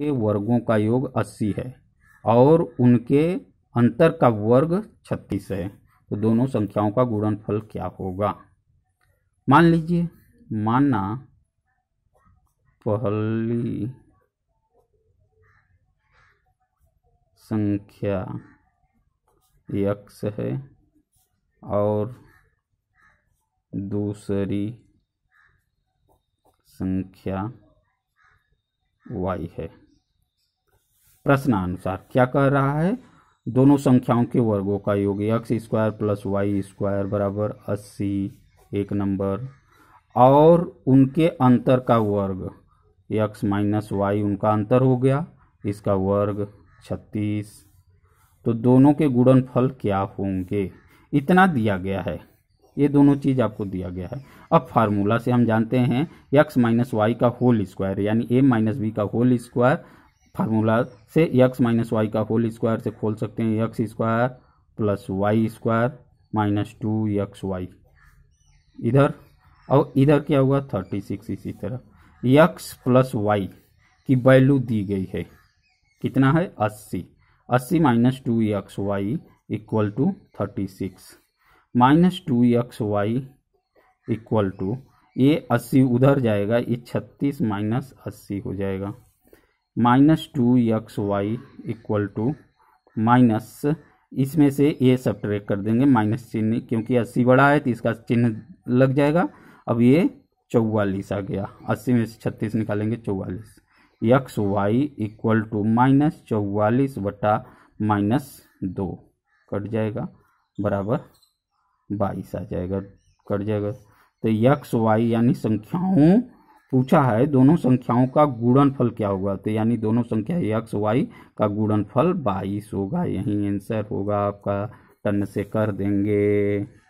के वर्गों का योग अस्सी है और उनके अंतर का वर्ग छत्तीस है तो दोनों संख्याओं का गुणनफल क्या होगा मान लीजिए मानना पहली संख्या यक्ष है और दूसरी संख्या वाई है प्रश्नानुसार क्या कह रहा है दोनों संख्याओं के वर्गों का योग x square plus y square बराबर अस्सी एक नंबर और उनके अंतर का वर्ग एक्स माइनस वाई उनका अंतर हो गया इसका वर्ग छत्तीस तो दोनों के गुणनफल क्या होंगे इतना दिया गया है ये दोनों चीज़ आपको दिया गया है अब फार्मूला से हम जानते हैं एक्स माइनस वाई का होल स्क्वायर यानी ए माइनस बी का होल स्क्वायर फार्मूला से यक्स माइनस वाई का होल स्क्वायर से खोल सकते हैं x square plus y square minus two x y इधर और इधर क्या हुआ थर्टी सिक्स इसी तरह यक्स प्लस वाई की वैल्यू दी गई है कितना है अस्सी अस्सी minus two x y equal to thirty six minus two x y equal to ये अस्सी उधर जाएगा ये छत्तीस माइनस अस्सी हो जाएगा minus two x y equal to minus इसमें से ये सब ट्रेक कर देंगे माइनस चिन्ह क्योंकि अस्सी बड़ा है तो इसका चिन्ह लग जाएगा अब ये चौवालीस आ गया अस्सी में से छत्तीस निकालेंगे चौवालीस x y equal to minus चौवालीस बटा माइनस दो कट जाएगा बराबर बाईस आ जाएगा कट जाएगा तो यक्स वाई यानी संख्याओं पूछा है दोनों संख्याओं का गुणनफल क्या होगा तो यानी दोनों संख्या एक्स वाई का गुणनफल बाईस होगा यही आंसर होगा आपका टन से कर देंगे